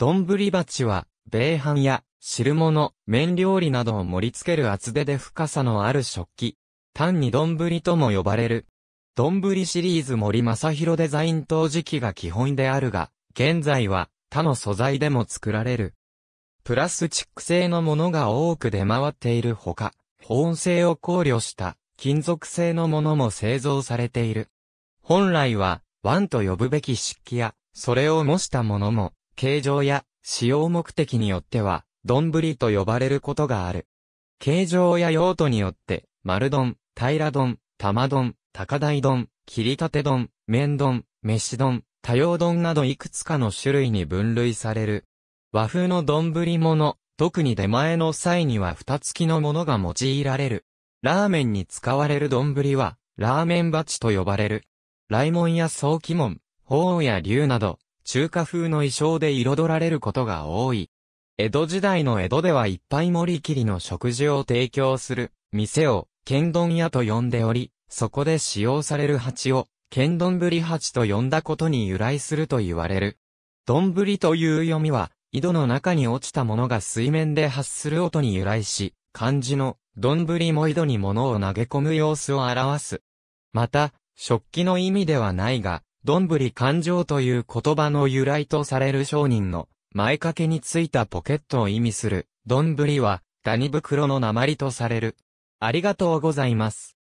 丼鉢は、米飯や汁物、麺料理などを盛り付ける厚手で深さのある食器。単に丼とも呼ばれる。丼シリーズ森正宏デザイン陶磁器が基本であるが、現在は他の素材でも作られる。プラスチック製のものが多く出回っているほか、保温性を考慮した金属製のものも製造されている。本来は、ワンと呼ぶべき漆器や、それを模したものも、形状や使用目的によっては、丼と呼ばれることがある。形状や用途によって、丸丼、平丼、玉丼、高台丼、切り立て丼、麺丼、飯丼、多様丼などいくつかの種類に分類される。和風の丼物、特に出前の際には蓋付きのものが用いられる。ラーメンに使われる丼は、ラーメン鉢と呼ばれる。雷門や早期門、鳳凰や竜など、中華風の衣装で彩られることが多い。江戸時代の江戸ではいっぱい盛切りの食事を提供する店を剣丼屋と呼んでおり、そこで使用される鉢を剣丼ぶり鉢と呼んだことに由来すると言われる。丼ぶりという読みは、井戸の中に落ちたものが水面で発する音に由来し、漢字の丼も井戸に物を投げ込む様子を表す。また、食器の意味ではないが、どんぶり勘定という言葉の由来とされる商人の前掛けについたポケットを意味する、どんぶりは、谷袋の鉛とされる。ありがとうございます。